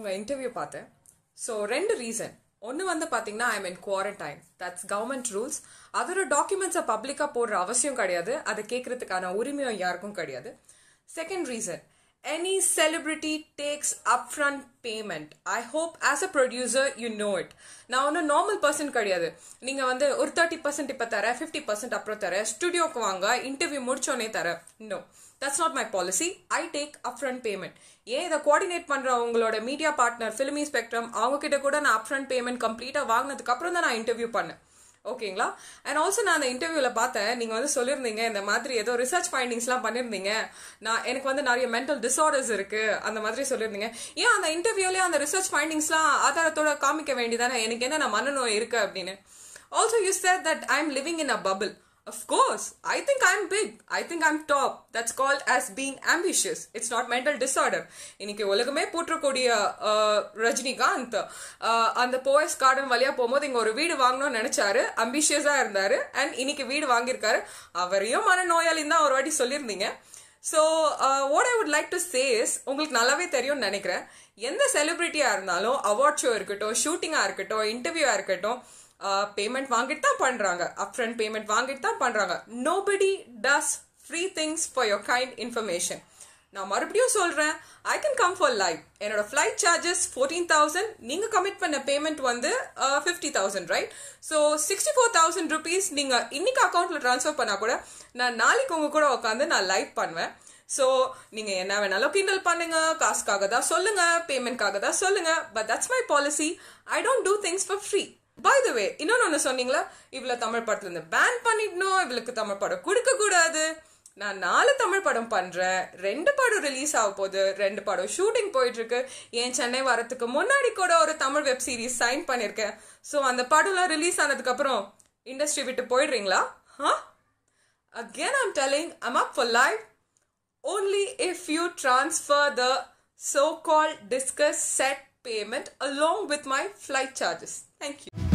உங்கள் இன்டர்வியூ பார்த்தேன் ஸோ ரெண்டு ரீசன் ஒன்று வந்து பார்த்தீங்கன்னா I mean quarantine that's government rules அதோட டாக்குமெண்ட்ஸை பப்ளிக்காக போடுற அவசியம் கிடையாது அதை கேட்குறதுக்கான உரிமையும் யாருக்கும் கிடையாது second reason any celebrity takes upfront payment I hope as a producer you know it நான் ஒன்றும் நார்மல் பர்சன் கிடையாது நீங்கள் வந்து ஒரு தேர்ட்டி பர்சன்ட் இப்போ தரேன் ஃபிஃப்டி பர்சன்ட் அப்புறம் தரேன் ஸ்டுடியோக்கு வாங்க இன்டர்வியூ முடிச்சோன்னே தரேன் no that's not my policy I take upfront payment ஏன் இதை கோஆர்டினேட் பண்ணுற அவங்களோட மீடியா பார்ட்னர் ஃபிலிமி ஸ்பெக்ட்ரம் அவங்கக்கிட்ட கூட நான் அப்ஃப்ரண்ட் பேமெண்ட் கம்ப்ளீட்டாக வாங்கினதுக்கப்புறம் தான் நான் இன்டர்வியூ பண்ணேன் ஓகேங்களா அண்ட் ஆல்சோ நான் அந்த இன்டர்வியூவில் பார்த்தேன் நீங்கள் வந்து சொல்லியிருந்தீங்க இந்த மாதிரி ஏதோ ரிசர்ச் ஃபைண்டிங்ஸ்லாம் பண்ணியிருந்தீங்க நான் எனக்கு வந்து நிறைய மென்டல் டிசார்டர்ஸ் இருக்குது அந்த மாதிரி சொல்லியிருந்தீங்க ஏன் அந்த இன்டர்வியூலேயே அந்த ரிசர்ச் ஃபைண்டிங்ஸ்லாம் ஆதாரத்தோட காமிக்க வேண்டியதானே எனக்கு என்ன நான் மனநோய் இருக்குது அப்படின்னு also you said that I am living in a bubble Of course, I think I'm big. I think I'm top. That's called as being ambitious. It's not mental disorder. இன்னைக்கு உலகமே போட்டிருக்கூடிய ரஜினிகாந்த் அந்த போயஸ் கார்டன் வழியா போகும்போது இங்கே ஒரு வீடு வாங்கணும்னு நினைச்சாரு அம்பிஷியஸாக இருந்தார் அண்ட் இன்னைக்கு வீடு வாங்கியிருக்காரு அவரையும் மன நோயாளின்னு தான் ஒரு வாட்டி சொல்லியிருந்தீங்க so what I would like to say உங்களுக்கு நல்லாவே தெரியும்னு நினைக்கிறேன் எந்த செலிபிரிட்டியாக இருந்தாலும் அவார்ட் ஷோ இருக்கட்டும் ஷூட்டிங்காக இருக்கட்டும் இன்டர்வியூவாக இருக்கட்டும் பேமெண்ட் வாங்கிட்டு தான் பண்ணுறாங்க அப்ரண்ட் பேமெண்ட் வாங்கிட்டு தான் பண்ணுறாங்க nobody does free things for your kind information நான் மறுபடியும் சொல்கிறேன் I can come for life என்னோட ஃப்ளைட் சார்ஜஸ் ஃபோர்டீன் தௌசண்ட் நீங்கள் கமிட் பண்ண பேமெண்ட் வந்து fifty thousand right so sixty four thousand rupees நீங்கள் இன்னைக்கு அக்கௌண்ட்டில் ட்ரான்ஸ்ஃபர் பண்ணால் கூட நான் நாளைக்கு உங்கள் கூட உட்காந்து நான் லைவ் பண்ணுவேன் ஸோ நீங்கள் என்ன வேணாலும் கிண்டல் பண்ணுங்க காசுக்காக தான் சொல்லுங்கள் பேமெண்ட்காக தான் சொல்லுங்கள் but that's my policy I don't do things for free by the way இன்னொன்று ஒன்று சொன்னீங்களா இவ்வளோ தமிழ் படத்துலேருந்து பேன் பண்ணிடணும் இவளுக்கு தமிழ் படம் கொடுக்கக்கூடாது நான் நாலு தமிழ் படம் பண்ணுறேன் ரெண்டு படம் ரிலீஸ் ஆக போகுது ரெண்டு படம் ஷூட்டிங் போயிட்டுருக்கு ஏன் சென்னை வரத்துக்கு முன்னாடி கூட ஒரு தமிழ் வெப் சீரிஸ் சைன் பண்ணியிருக்கேன் ஸோ அந்த படம்லாம் ரிலீஸ் ஆனதுக்கப்புறம் இண்டஸ்ட்ரி விட்டு போயிடுறீங்களா ஆ again I'm telling I'm up for life only if you transfer the so call discuss set payment along with my flight charges thank you